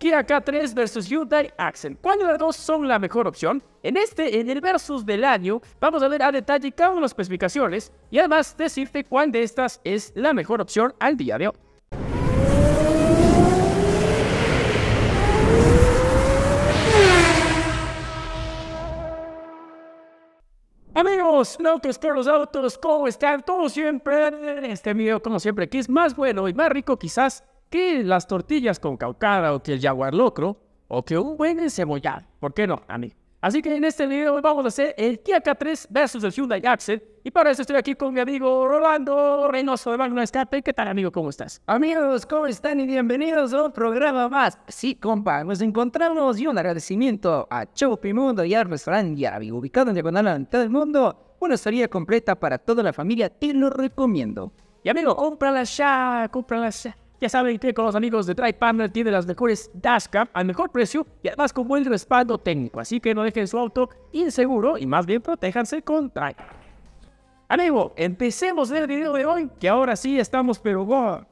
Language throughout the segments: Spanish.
Kia K3 versus Hyundai Accent. ¿Cuál de las dos son la mejor opción? En este, en el versus del año, vamos a ver a detalle cada una de las especificaciones y además decirte cuál de estas es la mejor opción al día de hoy. Amigos, no por los autos, ¿cómo están? Todo siempre en este video, como siempre, que es más bueno y más rico quizás que las tortillas con caucada o que el jaguar locro o que un buen encebollado. ¿Por qué no? A mí. Así que en este video vamos a hacer el Kia K3 versus el Hyundai Accent y para eso estoy aquí con mi amigo Rolando Reynoso de Magno Escape. ¿Qué tal amigo? ¿Cómo estás? Amigos, ¿cómo están? Y bienvenidos a un programa más. Sí, compa, nos encontramos y un agradecimiento a Chopi Mundo y al restaurante ubicado en Diagonal a la mundo. Una historia completa para toda la familia, te lo recomiendo. Y amigo, cómprala ya, cómprala ya. Ya saben que con los amigos de Drive Partner tiene las mejores dashcam al mejor precio y además con buen respaldo técnico, así que no dejen su auto inseguro y más bien protéjanse con Drive. Amigo, empecemos el video de hoy, que ahora sí estamos pero wow,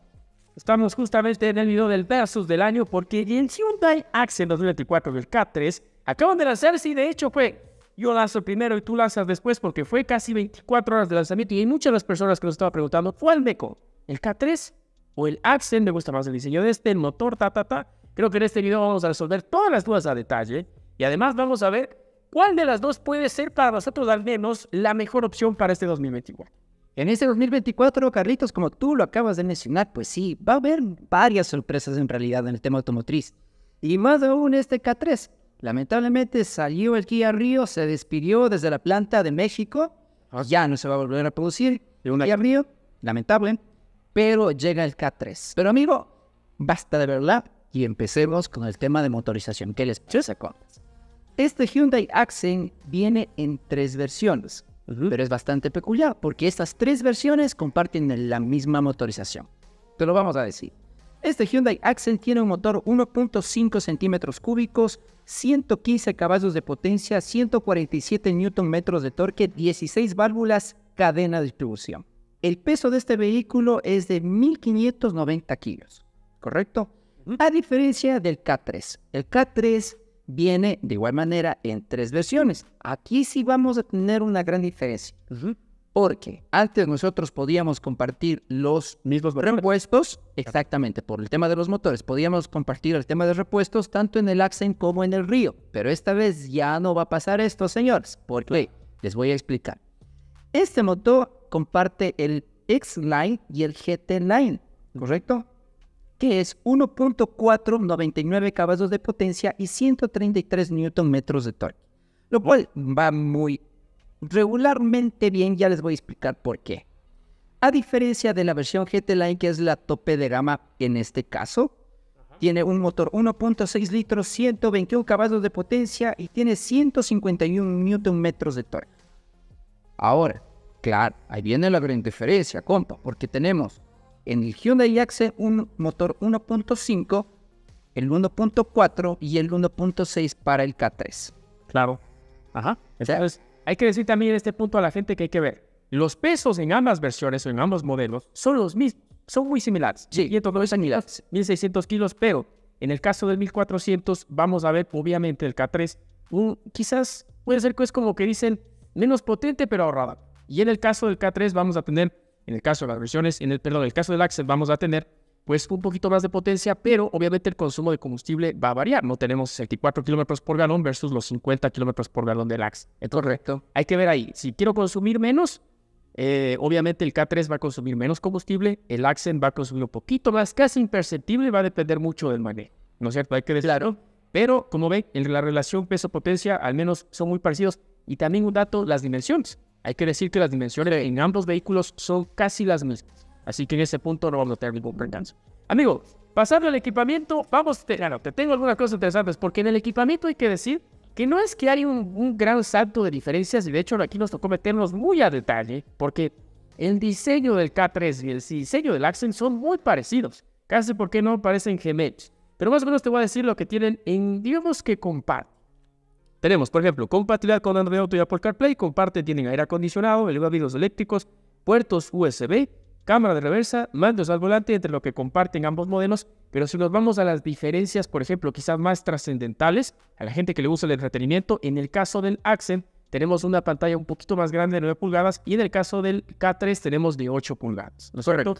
Estamos justamente en el video del versus del año porque el Hyundai Accent 2024 del K3 acaban de lanzarse y de hecho fue yo lanzo primero y tú lanzas después porque fue casi 24 horas de lanzamiento y hay muchas las personas que nos estaban preguntando, ¿cuál meco? ¿El K3 o el Accent, me gusta más el diseño de este, el motor, ta, ta, ta. Creo que en este video vamos a resolver todas las dudas a detalle y además vamos a ver cuál de las dos puede ser para nosotros al menos la mejor opción para este 2024. En este 2024, Carlitos, como tú lo acabas de mencionar, pues sí, va a haber varias sorpresas en realidad en el tema automotriz. Y más aún este K3. Lamentablemente salió el Kia Río, se despidió desde la planta de México. Ah. Ya no se va a volver a producir. de El Kia Río, Lamentablemente pero llega el K3. Pero amigo, basta de verla y empecemos con el tema de motorización ¿Qué les puse Este Hyundai Accent viene en tres versiones, pero es bastante peculiar porque estas tres versiones comparten la misma motorización. Te lo vamos a decir. Este Hyundai Accent tiene un motor 1.5 centímetros cúbicos, 115 caballos de potencia, 147 Nm de torque, 16 válvulas, cadena de distribución. El peso de este vehículo es de 1590 kilos, ¿correcto? A diferencia del K3. El K3 viene de igual manera en tres versiones. Aquí sí vamos a tener una gran diferencia. Porque antes nosotros podíamos compartir los mismos repuestos, exactamente, por el tema de los motores, podíamos compartir el tema de repuestos tanto en el Accent como en el Río. Pero esta vez ya no va a pasar esto, señores, porque les voy a explicar. Este motor comparte el X-Line y el GT-Line, ¿correcto? Que es 1.499 caballos de potencia y 133 Nm de torque. Lo cual va muy regularmente bien, ya les voy a explicar por qué. A diferencia de la versión GT Line, que es la tope de gama en este caso, tiene un motor 1.6 litros, 121 caballos de potencia y tiene 151 Nm de torque. Ahora, Claro, ahí viene la gran diferencia, compa, porque tenemos en el Hyundai AXE un motor 1.5, el 1.4 y el 1.6 para el K3. Claro. Ajá. Entonces, hay que decir también en este punto a la gente que hay que ver. Los pesos en ambas versiones o en ambos modelos son los mismos, son muy similares. Sí, son similares. 1600 kilos, pero en el caso del 1400 vamos a ver, obviamente, el K3, quizás puede ser que es como que dicen menos potente pero ahorrada. Y en el caso del K3 vamos a tener, en el caso de las versiones, en el, perdón, en el caso del Axel vamos a tener pues un poquito más de potencia, pero obviamente el consumo de combustible va a variar. No tenemos 64 kilómetros por galón versus los 50 kilómetros por galón del Axen. Es Correcto. Hay que ver ahí. Si quiero consumir menos, eh, obviamente el K3 va a consumir menos combustible, el Accent va a consumir un poquito más, casi imperceptible, va a depender mucho del manejo, ¿no es cierto? Hay que decirlo. Claro. Pero, como ven, en la relación peso-potencia al menos son muy parecidos. Y también un dato, las dimensiones. Hay que decir que las dimensiones en ambos vehículos son casi las mismas, así que en ese punto no vamos a tener ningún percance. Amigo, pasando al equipamiento, vamos, a claro, te tengo algunas cosas interesantes, porque en el equipamiento hay que decir que no es que haya un, gran salto de diferencias, y de hecho aquí nos tocó meternos muy a detalle, porque el diseño del K3 y el diseño del Accent son muy parecidos, casi porque no parecen gemelos. Pero más o menos te voy a decir lo que tienen en, digamos que comparten. Tenemos, por ejemplo, compatibilidad con Android Auto y Apple CarPlay. Comparte, tienen aire acondicionado, elevados eléctricos, puertos USB, cámara de reversa, mandos al volante, entre lo que comparten ambos modelos. Pero si nos vamos a las diferencias, por ejemplo, quizás más trascendentales, a la gente que le gusta el entretenimiento, en el caso del Accent, tenemos una pantalla un poquito más grande de 9 pulgadas y en el caso del K3 tenemos de 8 pulgadas. ¿No es correcto.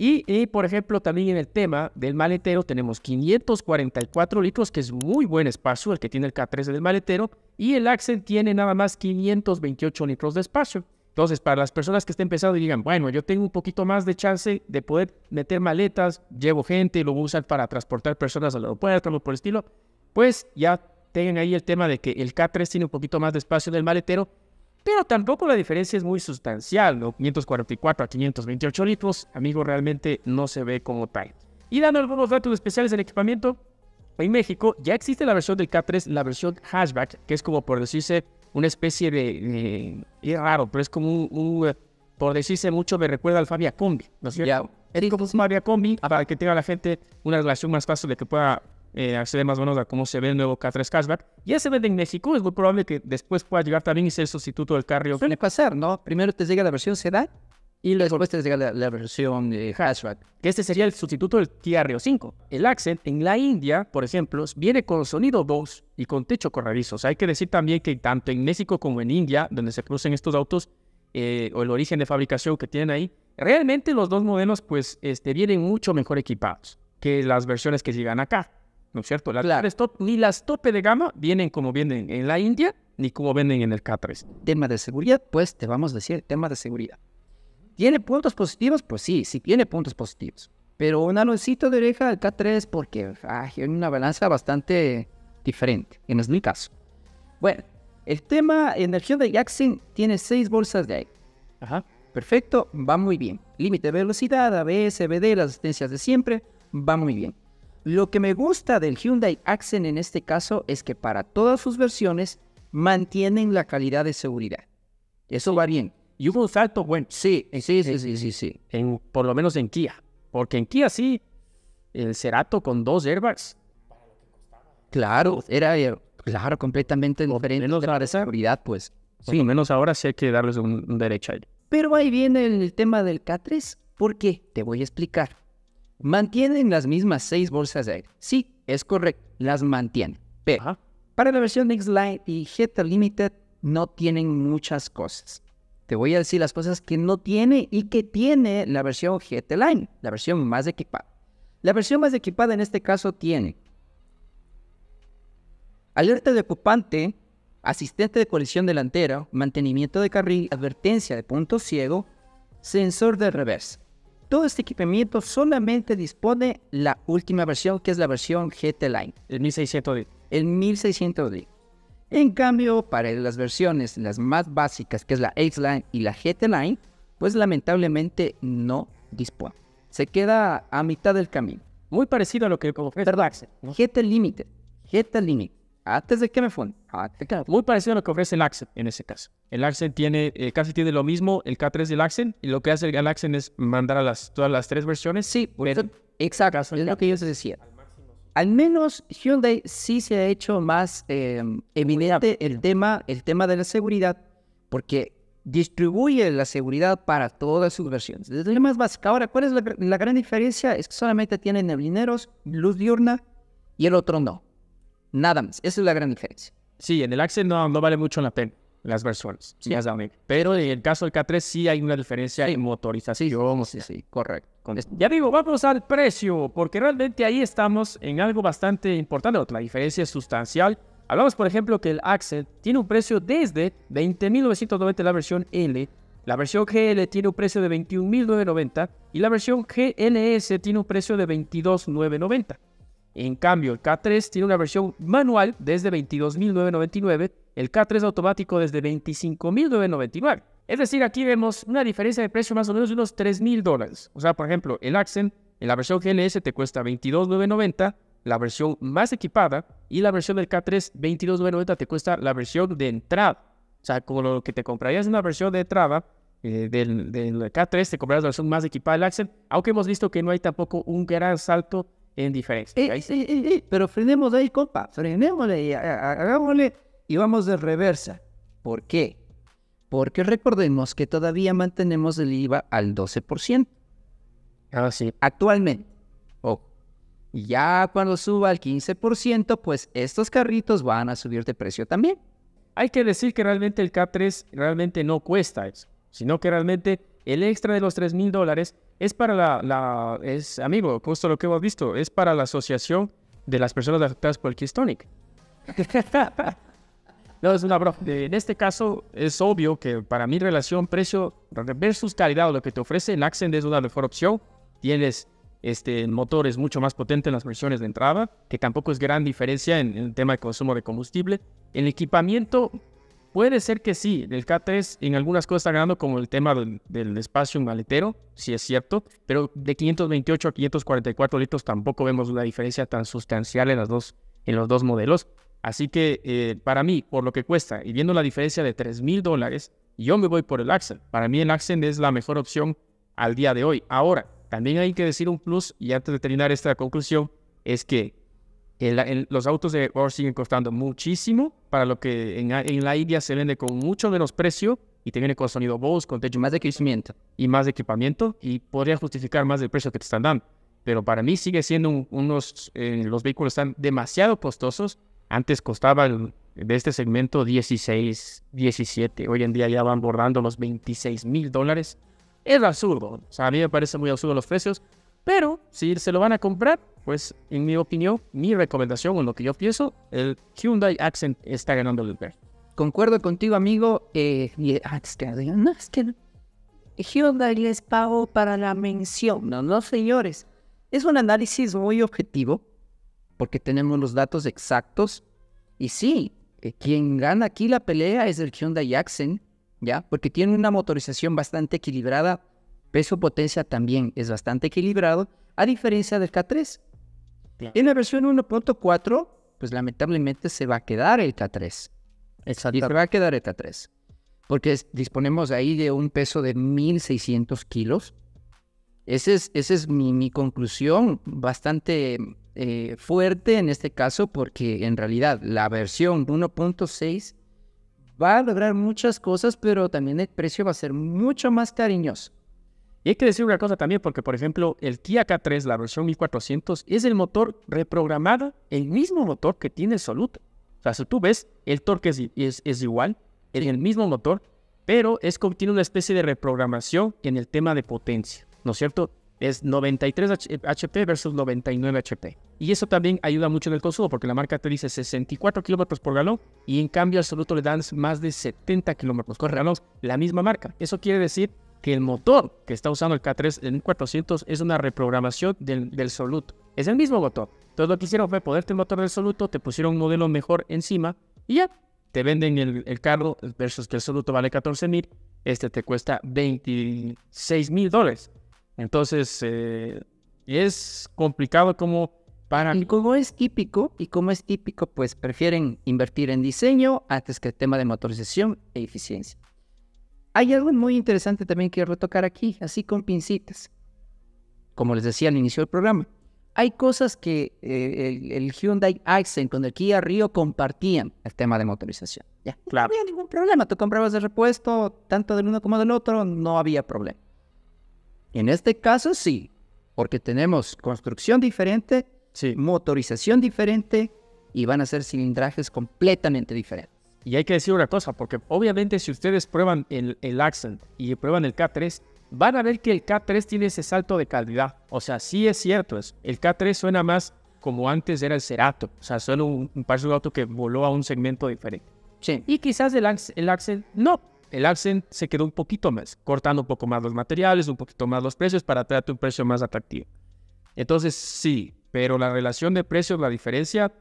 Y, por ejemplo, también en el tema del maletero tenemos 544 litros, que es muy buen espacio el que tiene el K3 del maletero, y el Accent tiene nada más 528 litros de espacio. Entonces, para las personas que estén pensando y digan, bueno, yo tengo un poquito más de chance de poder meter maletas, llevo gente, lo voy a usar para transportar personas al aeropuerto, algo por el estilo, pues ya tengan ahí el tema de que el K3 tiene un poquito más de espacio del maletero pero tampoco la diferencia es muy sustancial, ¿no? 544 a 528 litros, amigo, realmente no se ve como tal. Y dando algunos datos especiales del equipamiento, en México ya existe la versión del K3, la versión hatchback, que es como por decirse una especie de... Eh, es raro, pero es como un, eh, por decirse mucho me recuerda al Fabia Combi, ¿no es cierto? Es como un Fabia Combi, para que tenga la gente una relación más fácil de que pueda eh, acceder más o menos a cómo se ve el nuevo K3 Cashback. Ya se vende en México, es muy probable que después pueda llegar también y ser sustituto del carrio. Suele pasar, ¿no? Primero te llega la versión sedán y después te llega la, versión Hashback, eh, Que este sería el sustituto del Tiario 5. El Accent en la India, por ejemplo, viene con sonido 2 y con techo corredizo. O sea, hay que decir también que tanto en México como en India, donde se producen estos autos, eh, o el origen de fabricación que tienen ahí, realmente los dos modelos pues este, vienen mucho mejor equipados que las versiones que llegan acá. ¿no es cierto? ni las tope de gama vienen como vienen en la India ni como venden en el K3. Tema de seguridad, pues te vamos a decir tema de seguridad. ¿Tiene puntos positivos? Pues sí, sí tiene puntos positivos. Pero un aloncito de oreja al K3 porque hay una balanza bastante diferente, en es mi caso. Bueno, el tema energía de Jackson tiene 6 bolsas de aire. Perfecto, va muy bien. Límite de velocidad, ABS, BD, las distancias de siempre, va muy bien. Lo que me gusta del Hyundai Accent en este caso es que para todas sus versiones mantienen la calidad de seguridad. Eso va bien. Y hubo un salto bueno. Sí, sí, sí, sí, sí, En, por lo menos en Kia. Porque en Kia sí, el Cerato con dos airbags. Claro, era eh, claro, completamente diferente. Menos la seguridad, pues. Sí, menos ahora sí hay que darles un, derecho a Pero ahí viene el tema del K3. ¿Por qué? Te voy a explicar. ¿Mantienen las mismas seis bolsas de aire? Sí, es correcto, las mantienen. Pero para la versión x line y GT Limited no tienen muchas cosas. Te voy a decir las cosas que no tiene y que tiene la versión GT Line, la versión más equipada. La versión más equipada en este caso tiene alerta de ocupante, asistente de colisión delantera, mantenimiento de carril, advertencia de punto ciego, sensor de reversa todo este equipamiento solamente dispone la última versión, que es la versión GT Line. El 1600D. El 1600D. En cambio, para las versiones las más básicas, que es la X-Line y la GT Line, pues lamentablemente no dispone. Se queda a mitad del camino. Muy parecido a lo que ofrece. Perdón, GT Limited. GT Limited antes de que me funde. Ah, muy parecido a lo que ofrece el Axen en ese caso. El Axel tiene, eh, casi tiene lo mismo, el K3 del Axel, y lo que hace el Axen es mandar a las, todas las tres versiones. Sí, por eso, exacto, es lo que yo decía. Al menos Hyundai sí se ha hecho más em, evidente el tema, el tema de la seguridad, porque distribuye la seguridad para todas sus versiones. Desde tema más básico. Ahora, ¿cuál es la, gran diferencia? Es que solamente tiene neblineros, luz diurna y el otro no. Nada más. Esa es la gran diferencia. Sí, en el Axel no, vale mucho la pena las versiones. Sí. Pero en el caso del K3 sí hay una diferencia en motorización. Sí, sí, sí, correcto. Ya digo, vamos al precio, porque realmente ahí estamos en algo bastante importante. La diferencia es sustancial. Hablamos, por ejemplo, que el Axel tiene un precio desde 20.990 la versión L, la versión GL tiene un precio de 21.990 y la versión GLS tiene un precio de 22.990. En cambio, el K3 tiene una versión manual desde 22.999, el K3 automático desde 25.999. Es decir, aquí vemos una diferencia de precio más o menos de unos 3.000 dólares. O sea, por ejemplo, el Accent en la versión GLS te cuesta 22.990, la versión más equipada, y la versión del K3 22.990 te cuesta la versión de entrada. O sea, con lo que te comprarías en una versión de entrada, eh, del, K3 te comprarás la versión más equipada del Accent, aunque hemos visto que no hay tampoco un gran salto en diferencia. Eh, eh, eh, pero frenemos ahí, compa, frenémosle y hagámosle y vamos de reversa. ¿Por qué? Porque recordemos que todavía mantenemos el IVA al 12%. Ah, sí. Actualmente. Oh. ya cuando suba al 15%, pues estos carritos van a subir de precio también. Hay que decir que realmente el CAP 3 realmente no cuesta eso, sino que realmente el extra de los 3 mil dólares es para la, es, amigo, justo lo que hemos visto, es para la asociación de las personas afectadas por el Kistonic. no, es una broma. En este caso, es obvio que para mi relación precio versus calidad lo que te ofrece, el Accent es una mejor opción. Tienes este, motores mucho más potentes en las versiones de entrada, que tampoco es gran diferencia en el tema de consumo de combustible. El equipamiento Puede ser que sí, el K3 en algunas cosas está ganando, como el tema del, espacio espacio maletero, si es cierto, pero de 528 a 544 litros tampoco vemos una diferencia tan sustancial en, las dos, en los dos modelos. Así que eh, para mí, por lo que cuesta y viendo la diferencia de 3 mil dólares, yo me voy por el Accent. Para mí el Accent es la mejor opción al día de hoy. Ahora, también hay que decir un plus, y antes de terminar esta conclusión, es que los autos de Ford siguen costando muchísimo, para lo que en, la India se vende con mucho menos precio y te viene con sonido Bose, con techo más de crecimiento Y más de equipamiento y podría justificar más el precio que te están dando. Pero para mí sigue siendo unos, eh, los vehículos están demasiado costosos. Antes costaban de este segmento 16, 17. Hoy en día ya van bordando los 26 mil dólares. Es absurdo. O sea, a mí me parece muy absurdo los precios. Pero si se lo van a comprar, pues en mi opinión, mi recomendación o lo que yo pienso, el Hyundai Accent está ganando el lugar. Concuerdo contigo, amigo. Eh, ah, eh, no, es que Hyundai les pago para la mención. No, no, señores. Es un análisis muy objetivo porque tenemos los datos exactos. Y sí, eh, quien gana aquí la pelea es el Hyundai Accent, ¿ya? Porque tiene una motorización bastante equilibrada Peso-potencia también es bastante equilibrado, a diferencia del K3. En la versión 1.4, pues lamentablemente se va a quedar el K3. Exacto. se va a quedar el K3. Porque disponemos ahí de un peso de 1.600 kilos. es, esa es mi, conclusión bastante eh, fuerte en este caso porque en realidad la versión 1.6 va a lograr muchas cosas, pero también el precio va a ser mucho más cariñoso. Y hay que decir una cosa también, porque por ejemplo, el Kia K3, la versión 1400, es el motor reprogramado, el mismo motor que tiene el Soluto, O sea, si tú ves, el torque es, igual, es el mismo motor, pero es que tiene una especie de reprogramación en el tema de potencia, ¿no es cierto? Es 93 HP versus 99 HP. Y eso también ayuda mucho en el consumo, porque la marca te dice 64 kilómetros por galón y en cambio al Soluto le dan más de 70 kilómetros por galón, la misma marca. Eso quiere decir que el motor que está usando el K3 en 400 es una reprogramación del, Soluto. Es el mismo motor. Entonces lo que hicieron fue ponerte el motor del Soluto, te pusieron un modelo mejor encima y ya. Te venden el, carro versus que el Soluto vale 14 mil, este te cuesta 26 mil dólares. Entonces eh, es complicado como para... Y como es típico, y como es típico, pues prefieren invertir en diseño antes que el tema de motorización e eficiencia. Hay algo muy interesante también que retocar aquí, así con pincitas. Como les decía al inicio del programa, hay cosas que eh, el, Hyundai Accent con el Kia Rio compartían el tema de motorización. Ya, No había ningún problema. Tú comprabas el repuesto tanto del uno como del otro, no había problema. En este caso sí, porque tenemos construcción diferente, motorización diferente y van a ser cilindrajes completamente diferentes. Y hay que decir una cosa, porque obviamente si ustedes prueban el, el Accent y prueban el K3, van a ver que el K3 tiene ese salto de calidad. O sea, sí es cierto, es, el K3 suena más como antes era el Cerato. O sea, suena un, un par de auto que voló a un segmento diferente. Sí. Y quizás el, Accent no. El Accent se quedó un poquito más, cortando un poco más los materiales, un poquito más los precios para de un precio más atractivo. Entonces, sí, pero la relación de precios, la diferencia,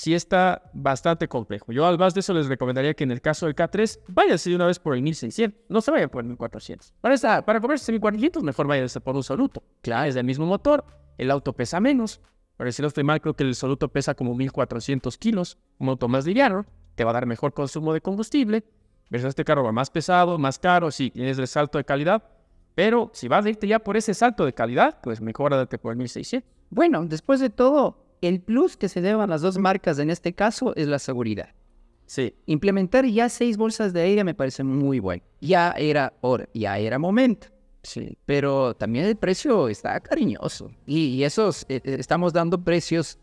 sí está bastante complejo. Yo al más de eso les recomendaría que en el caso del K3, váyanse de una vez por el 1600, no se vaya por el 1400. Para, esa, para 1400, mejor váyanse por un soluto. Claro, es del mismo motor, el auto pesa menos. Pero si no estoy mal, creo que el soluto pesa como 1400 kilos, un auto más liviano, te va a dar mejor consumo de combustible. Versus este carro va más pesado, más caro, sí, tienes el salto de calidad. Pero si vas a irte ya por ese salto de calidad, pues mejor date por el 1600. Bueno, después de todo, el plus que se llevan las dos marcas en este caso es la seguridad. Sí. Implementar ya seis bolsas de aire me parece muy bueno. Ya era hora, ya era momento. Sí. Pero también el precio está cariñoso. Y, esos, e, e, estamos dando precios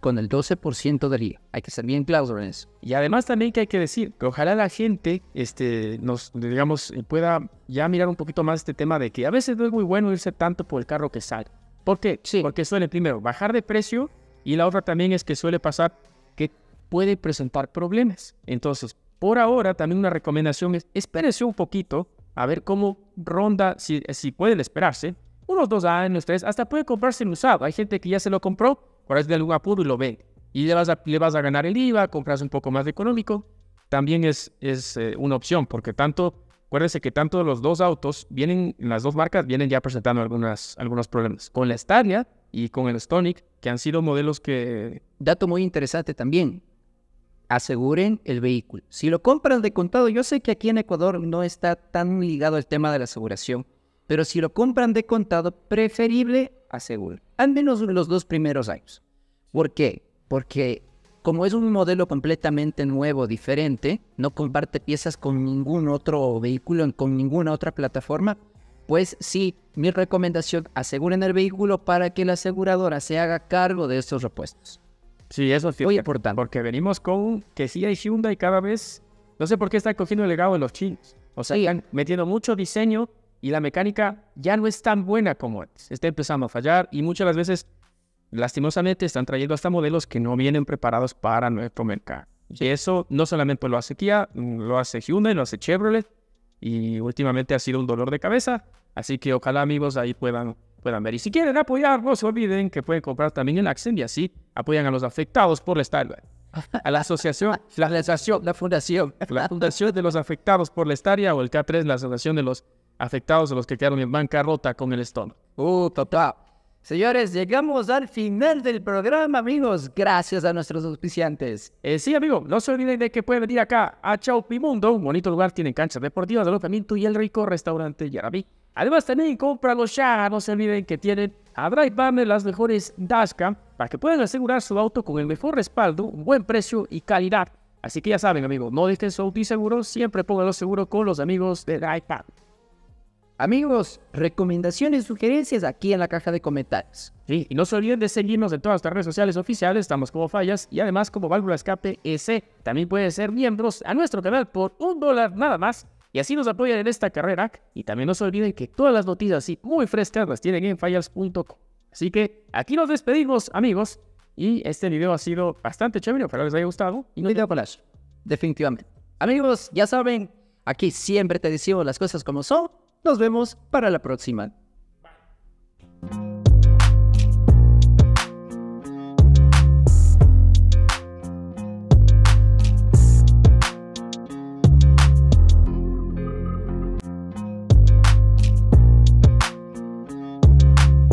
con el 12% del IVA. Hay que ser bien claros Y además también que hay que decir, que ojalá la gente este, nos, digamos, pueda ya mirar un poquito más este tema de que a veces no es muy bueno irse tanto por el carro que sale. ¿Por qué? Porque suele primero bajar de precio y la otra también es que suele pasar que puede presentar problemas. Entonces, por ahora también una recomendación es espérese un poquito a ver cómo ronda, si, si pueden esperarse, unos dos años, tres, hasta puede comprarse en usado. Hay gente que ya se lo compró, ahora es de algún apuro y lo ven. Y le vas, a, le vas a ganar el IVA, compras un poco más económico. También es, es eh, una opción, porque tanto Acuérdense que tanto los dos autos vienen, las dos marcas vienen ya presentando algunas, algunos problemas. Con la Stadia y con el Stonic, que han sido modelos que... Dato muy interesante también. Aseguren el vehículo. Si lo compran de contado, yo sé que aquí en Ecuador no está tan ligado el tema de la aseguración, pero si lo compran de contado, preferible asegurar. Al menos los dos primeros años. ¿Por qué? Porque como es un modelo completamente nuevo, diferente, no comparte piezas con ningún otro vehículo, con ninguna otra plataforma, pues sí, mi recomendación, aseguren el vehículo para que la aseguradora se haga cargo de estos repuestos. Sí, eso es Muy importante. Porque venimos con que sí hay Hyundai cada vez, no sé por qué está cogiendo el legado de los chinos. O sea, están metiendo mucho diseño y la mecánica ya no es tan buena como antes. Está empezando a fallar y muchas las veces lastimosamente están trayendo hasta modelos que no vienen preparados para nuestro mercado. Y eso no solamente lo hace Kia, mm, lo hace Hyundai, lo hace Chevrolet y últimamente ha sido un dolor de cabeza. Así que ojalá amigos ahí puedan, puedan ver. Y si quieren apoyar, no se olviden que pueden comprar también el Accent y así apoyan a los afectados por la estaria. A la asociación, la asociación, la fundación. La fundación de los afectados por la estaria o el K3, la asociación de los afectados de los que quedaron en bancarrota con el Stone Uh, Señores, llegamos al final del programa, amigos. Gracias a nuestros auspiciantes. Eh, sí, amigo, no se olviden de que pueden venir acá a Chaupimundo, un bonito lugar, tienen canchas deportivas de alojamiento y el rico restaurante Yarabí. Además, también cómpralo ya. No se olviden que tienen a Drive Park las mejores dasca para que puedan asegurar su auto con el mejor respaldo, un buen precio y calidad. Así que ya saben, amigos, no dejen su auto inseguro, siempre pónganlo seguro con los amigos de Drive Amigos, recomendaciones, sugerencias aquí en la caja de comentarios. Sí, y no se olviden de seguirnos en todas las redes sociales oficiales, estamos como Fallas y además como Válvula Escape S. También pueden ser miembros a nuestro canal por un dólar nada más y así nos apoyan en esta carrera. Y también no se olviden que todas las noticias así muy frescas las tienen en fallas.com. Así que aquí nos despedimos, amigos. Y este video ha sido bastante chévere, espero les haya gustado. Y no olviden con definitivamente. Amigos, ya saben, aquí siempre te decimos las cosas como son. Nos vemos para la próxima.